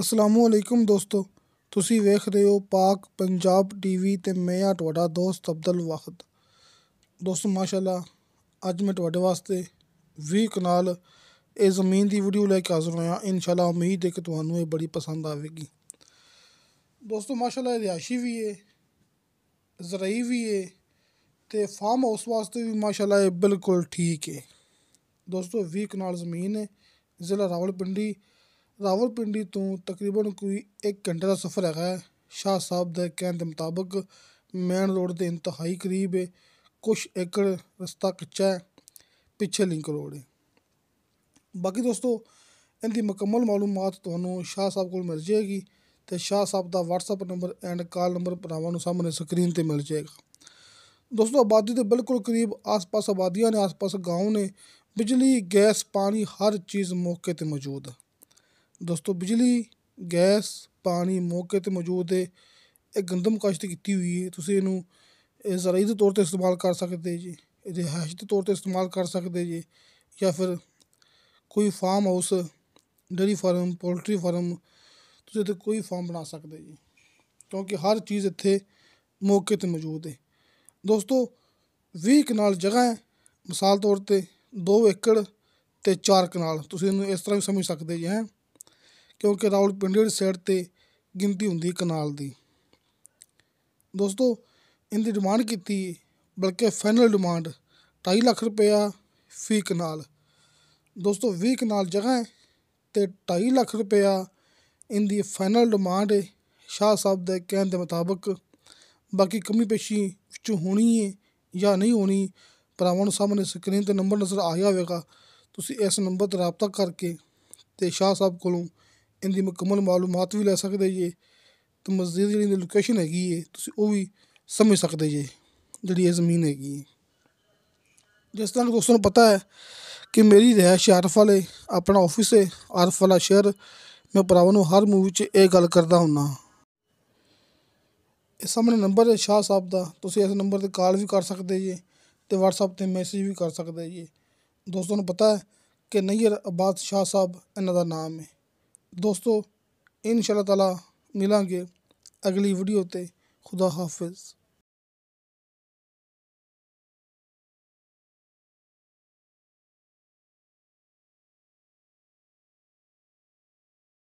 ਅਸਲਾਮੁਅਲੈਕਮ ਦੋਸਤੋ ਤੁਸੀਂ ਵੇਖ ਰਹੇ ਹੋ ਪਾਕ ਪੰਜਾਬ ਟੀਵੀ ਤੇ ਮੈਂ ਆ ਤੁਹਾਡਾ ਦੋਸਤ ਅਬਦੁਲ ਵਾਹਦ ਦੋਸਤੋ ਮਾਸ਼ਾਅੱਲਾ ਅੱਜ ਮੈਂ ਤੁਹਾਡੇ ਵਾਸਤੇ 20 ਕਨਾਲ ਇਹ ਜ਼ਮੀਨ ਦੀ ਵੀਡੀਓ ਲੈ ਕੇ ਹਾਜ਼ਰ ਹੋਇਆ ਇਨਸ਼ਾਅੱਲਾ ਉਮੀਦ ਹੈ ਕਿ ਤੁਹਾਨੂੰ ਇਹ ਬੜੀ ਪਸੰਦ ਆਵੇਗੀ ਦੋਸਤੋ ਮਾਸ਼ਾਅੱਲਾ ਇਹ ਰਿਆਸ਼ੀ ਵੀ ਹੈ ਜ਼ਰਾਈ ਵੀ ਹੈ ਤੇ ਫਾਰਮ ਹਾਊਸ ਵਾਸਤੇ ਵੀ ਮਾਸ਼ਾਅੱਲਾ ਇਹ ਬਿਲਕੁਲ ਠੀਕ ਹੈ ਦੋਸਤੋ 20 ਕਨਾਲ ਜ਼ਮੀਨ ਹੈ ਜ਼ਿਲ੍ਹਾ ਰਾਵਲਪਿੰਡੀ ਰਾਵਲਪਿੰਡੀ ਤੋਂ ਤਕਰੀਬਨ ਕੋਈ 1 ਘੰਟੇ ਦਾ ਸਫ਼ਰ ਹੈਗਾ ਸ਼ਾਹ ਸਾਹਿਬ ਦੇ ਕਹਿਣ ਦੇ ਮੁਤਾਬਕ ਮੇਨ ਰੋਡ ਦੇ ਇੰਤਹਾਈ ਕਰੀਬ ਹੈ ਕੁਝ ਏਕੜ ਰਸਤਾ ਕੱਚਾ ਹੈ ਪਿੱਛੇ ਲਿੰਕ ਰੋਡ ਹੈ ਬਾਕੀ ਦੋਸਤੋ ਇਹਦੀ ਮੁਕੰਮਲ ਮਾਲੂਮਾਤ ਤੁਹਾਨੂੰ ਸ਼ਾਹ ਸਾਹਿਬ ਕੋਲ ਮਿਲ ਜਾਏਗੀ ਤੇ ਸ਼ਾਹ ਸਾਹਿਬ ਦਾ WhatsApp number and call number ਭਰਾਵਾਂ ਨੂੰ ਸਾਹਮਣੇ ਸਕਰੀਨ ਤੇ ਮਿਲ ਜਾਏਗਾ ਦੋਸਤੋ ਆਬਾਦੀ ਦੇ ਬਿਲਕੁਲ ਕਰੀਬ ਆਸ-ਪਾਸ ਆਬਾਦੀਆਂ ਨੇ ਆਸ-ਪਾਸ گاؤں ਨੇ ਬਿਜਲੀ ਗੈਸ ਪਾਣੀ ਹਰ ਚੀਜ਼ ਮੌਕੇ ਤੇ ਮੌਜੂਦ ਹੈ ਦੋਸਤੋ ਬਿਜਲੀ ਗੈਸ ਪਾਣੀ ਮੌਕੇ 'ਤੇ ਮੌਜੂਦ ਹੈ ਇਹ ਗੰਦਮ ਕਾਸ਼ਤ ਕੀਤੀ ਹੋਈ ਹੈ ਤੁਸੀਂ ਇਹਨੂੰ ਜ਼ਰਾਈ ਦੇ ਤੌਰ 'ਤੇ ਇਸਤੇਮਾਲ ਕਰ ਸਕਦੇ ਜੀ ਰਿਹਾਇਸ਼ ਦੇ ਤੌਰ 'ਤੇ ਇਸਤੇਮਾਲ ਕਰ ਸਕਦੇ ਜੀ ਜਾਂ ਫਿਰ ਕੋਈ farm house dairy farm poultry farm ਤੁਸੀਂ ਤੇ ਕੋਈ ਫਾਰਮ ਬਣਾ ਸਕਦੇ ਜੀ ਕਿਉਂਕਿ ਹਰ ਚੀਜ਼ ਇੱਥੇ ਮੌਕੇ 'ਤੇ ਮੌਜੂਦ ਹੈ ਦੋਸਤੋ 20 ਕਨਾਲ ਜਗ੍ਹਾ ਹੈ ਮਿਸਾਲ ਤੌਰ ਤੇ 2 ਏਕੜ ਤੇ 4 ਕਨਾਲ ਤੁਸੀਂ ਇਹਨੂੰ ਇਸ ਤਰ੍ਹਾਂ ਵੀ ਸਮਝ ਸਕਦੇ ਜੀ ਹੈ ਕਿਉਂਕਿ ਰਾਉਲ ਰਾਵਲਪਿੰਡੀ ਵਾਲੀ ਸਾਈਡ 'ਤੇ ਗਿਣਤੀ ਹੁੰਦੀ ਕਨਾਲ ਦੀ ਦੋਸਤੋ ਇਹਦੀ ਡਿਮਾਂਡ ਕੀਤੀ ਬਲਕਿ ਫਾਈਨਲ ਡਿਮਾਂਡ 2.5 ਲੱਖ ਰੁਪਇਆ ਫੀ ਕਨਾਲ ਦੋਸਤੋ 20 ਕਨਾਲ ਜਗ੍ਹਾ ਹੈ ਤੇ 2.5 ਲੱਖ ਰੁਪਇਆ ਇਹਦੀ ਫਾਈਨਲ ਡਿਮਾਂਡ ਹੈ ਸ਼ਾਹ ਸਾਹਿਬ ਦੇ ਕਹਿਣ ਦੇ ਮੁਤਾਬਕ ਬਾਕੀ ਕਮੀ ਪੇਸ਼ੀ ਵਿੱਚ ਹੋਣੀ ਹੈ ਜਾਂ ਨਹੀਂ ਹੋਣੀ ਭਰਾਵਾਂ ਨੂੰ ਸਾਹਮਣੇ ਸਕਰੀਨ ਤੇ ਨੰਬਰ ਨਜ਼ਰ ਆਇਆ ਹੋਵੇਗਾ ਤੁਸੀਂ ਇਸ ਨੰਬਰ ਤੇ ਰਾਬਤਾ ਕਰਕੇ ਤੇ ਸ਼ਾਹ ਸਾਹਿਬ ਕੋਲੋਂ ਇਹਦੀ ਮੁਕੰਮਲ ਮਾਲੂਮਾਤ ਵੀ ਲੈ ਸਕਦੇ ਜੀ ਤੇ ਮਸਜਿਦ ਜਿਹੜੀ ਲੋਕੇਸ਼ਨ ਹੈਗੀ ਏ ਤੁਸੀਂ ਉਹ ਵੀ ਸਮਝ ਸਕਦੇ ਜੀ ਜਿਹੜੀ ਇਹ ਜ਼ਮੀਨ ਹੈਗੀ ਜਿਸ ਤਰ੍ਹਾਂ ਦੋਸਤੋ ਨੂੰ ਪਤਾ ਹੈ ਕਿ ਮੇਰੀ ਰਹਿਸ਼ ਆਰਫ ਵਾਲੇ ਆਪਣਾ ਆਫਿਸ ਹੈ ਆਰਫ ਵਾਲਾ ਸ਼ਹਿਰ ਮੈਂ ਭਰਾਵਾਂ ਨੂੰ ਹਰ ਮੂਵੀ 'ਚ ਇਹ ਗੱਲ ਕਰਦਾ ਹੁੰਨਾ ਇਹ ਸਾਹਮਣੇ ਨੰਬਰ ਹੈ ਸ਼ਾਹ ਸਾਹਿਬ ਦਾ ਤੁਸੀਂ ਇਸ ਨੰਬਰ ਤੇ ਕਾਲ ਵੀ ਕਰ ਸਕਦੇ ਜੀ ਤੇ WhatsApp ਤੇ ਮੈਸੇਜ ਵੀ ਕਰ ਸਕਦੇ ਜੀ ਦੋਸਤੋ ਨੂੰ ਪਤਾ ਹੈ ਕਿ ਨਈਰ ਅਬਾਦ ਸ਼ਾਹ ਸਾਹਿਬ ਇਹਨਾਂ ਦਾ ਨਾਮ ਹੈ ਦੋਸਤੋ ਇਨਸ਼ਾ ਅੱਲਾਹ ਤਾਲਾ ਮਿਲਾਂਗੇ ਅਗਲੀ ਵੀਡੀਓ 'ਤੇ ਖੁਦਾ ਹਾਫਿਜ਼